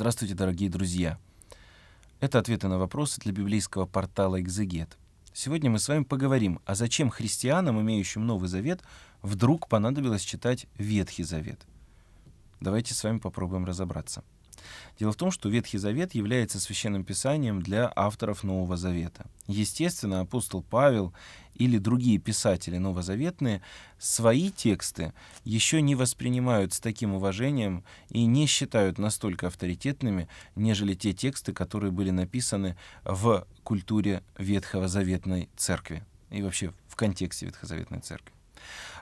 Здравствуйте, дорогие друзья! Это ответы на вопросы для библейского портала «Экзегет». Сегодня мы с вами поговорим, а зачем христианам, имеющим Новый Завет, вдруг понадобилось читать Ветхий Завет. Давайте с вами попробуем разобраться. Дело в том, что Ветхий Завет является священным писанием для авторов Нового Завета. Естественно, апостол Павел или другие писатели новозаветные свои тексты еще не воспринимают с таким уважением и не считают настолько авторитетными, нежели те тексты, которые были написаны в культуре Ветхого Заветной Церкви и вообще в контексте Ветхозаветной Церкви.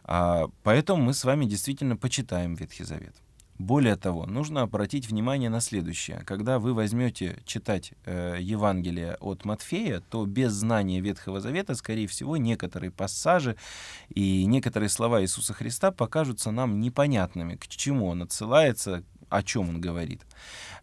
А, поэтому мы с вами действительно почитаем Ветхий Завет. Более того, нужно обратить внимание на следующее. Когда вы возьмете читать э, Евангелие от Матфея, то без знания Ветхого Завета, скорее всего, некоторые пассажи и некоторые слова Иисуса Христа покажутся нам непонятными, к чему он отсылается, о чем он говорит.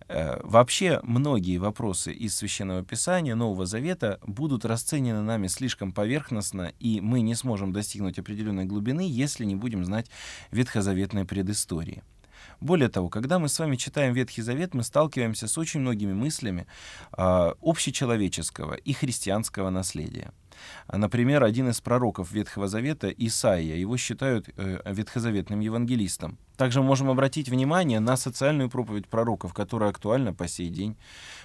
Э, вообще многие вопросы из Священного Писания, Нового Завета будут расценены нами слишком поверхностно, и мы не сможем достигнуть определенной глубины, если не будем знать ветхозаветной предыстории. Более того, когда мы с вами читаем Ветхий Завет, мы сталкиваемся с очень многими мыслями э, общечеловеческого и христианского наследия. Например, один из пророков Ветхого Завета, Исаия, его считают э, ветхозаветным евангелистом. Также мы можем обратить внимание на социальную проповедь пророков, которая актуальна по сей день.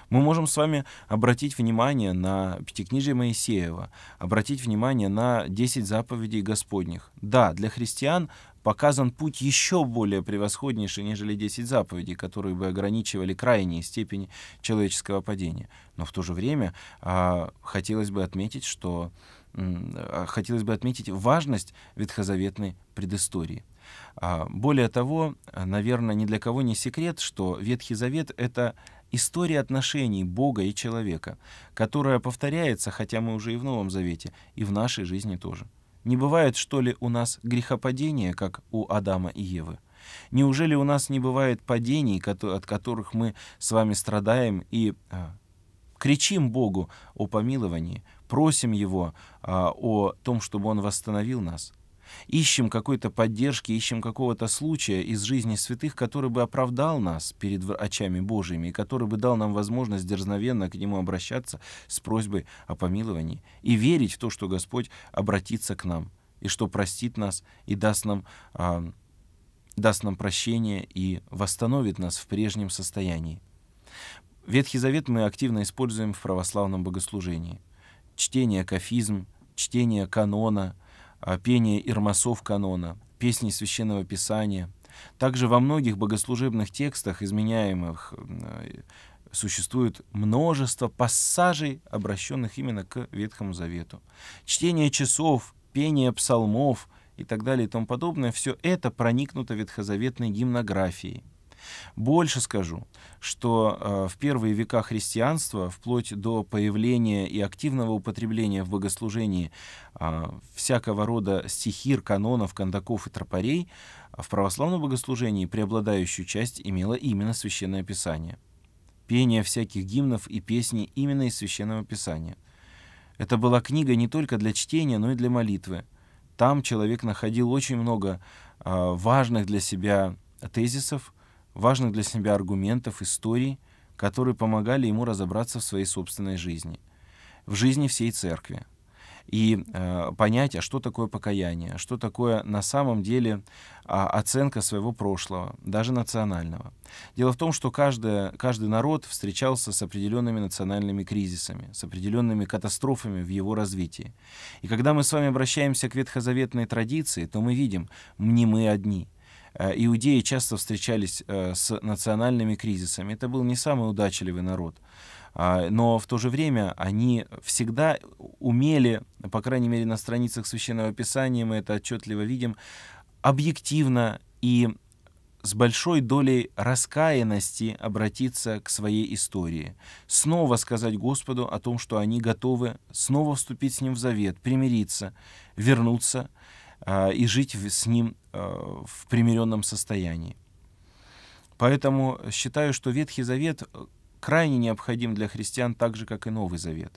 Мы можем с вами обратить внимание на Пятикнижие Моисеева, обратить внимание на 10 заповедей Господних. Да, для христиан показан путь еще более превосходнейший, нежели 10 заповедей, которые бы ограничивали крайние степени человеческого падения. Но в то же время а, хотелось бы отметить, что а, хотелось бы отметить важность ветхозаветной предыстории. А, более того, наверное, ни для кого не секрет, что Ветхий Завет — это история отношений Бога и человека, которая повторяется, хотя мы уже и в Новом Завете, и в нашей жизни тоже. Не бывает, что ли, у нас грехопадения, как у Адама и Евы? Неужели у нас не бывает падений, от которых мы с вами страдаем и а, кричим Богу о помиловании, просим Его а, о том, чтобы Он восстановил нас? Ищем какой-то поддержки, ищем какого-то случая из жизни святых, который бы оправдал нас перед очами Божьими, и который бы дал нам возможность дерзновенно к Нему обращаться с просьбой о помиловании и верить в то, что Господь обратится к нам, и что простит нас и даст нам, а, даст нам прощение и восстановит нас в прежнем состоянии. Ветхий Завет мы активно используем в православном богослужении. Чтение кафизм, чтение канона — а, пение ирмасов канона, песни Священного Писания. Также во многих богослужебных текстах, изменяемых, э, существует множество пассажей, обращенных именно к Ветхому Завету. Чтение часов, пение псалмов и так далее и тому подобное, все это проникнуто ветхозаветной гимнографией – больше скажу, что э, в первые века христианства, вплоть до появления и активного употребления в богослужении э, всякого рода стихир, канонов, кондаков и тропарей, в православном богослужении преобладающую часть имело именно Священное Писание. Пение всяких гимнов и песни именно из Священного Писания. Это была книга не только для чтения, но и для молитвы. Там человек находил очень много э, важных для себя тезисов, важных для себя аргументов, историй, которые помогали ему разобраться в своей собственной жизни, в жизни всей церкви. И э, понять, а что такое покаяние, что такое на самом деле а, оценка своего прошлого, даже национального. Дело в том, что каждое, каждый народ встречался с определенными национальными кризисами, с определенными катастрофами в его развитии. И когда мы с вами обращаемся к ветхозаветной традиции, то мы видим, не мы одни — Э, иудеи часто встречались э, с национальными кризисами. Это был не самый удачливый народ. А, но в то же время они всегда умели, по крайней мере на страницах Священного Писания мы это отчетливо видим, объективно и с большой долей раскаянности обратиться к своей истории, снова сказать Господу о том, что они готовы снова вступить с Ним в завет, примириться, вернуться — а, и жить с ним а, в примиренном состоянии. Поэтому считаю, что Ветхий Завет э, крайне необходим для христиан так же, как и Новый Завет.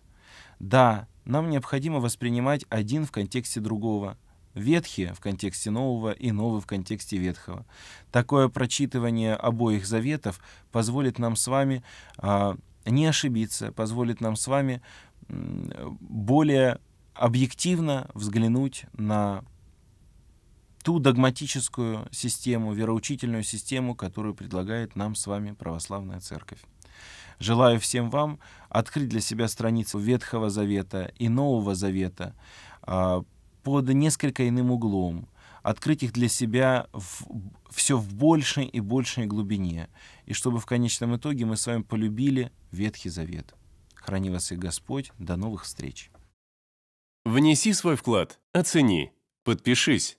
Да, нам необходимо воспринимать один в контексте другого, Ветхие в контексте Нового и Новый в контексте Ветхого. Такое прочитывание обоих заветов позволит нам с вами а, не ошибиться, позволит нам с вами более объективно взглянуть на ту догматическую систему, вероучительную систему, которую предлагает нам с вами православная церковь. Желаю всем вам открыть для себя страницу Ветхого Завета и Нового Завета а, под несколько иным углом, открыть их для себя в, все в большей и большей глубине, и чтобы в конечном итоге мы с вами полюбили Ветхий Завет. Храни вас и Господь. До новых встреч. Внеси свой вклад, оцени, подпишись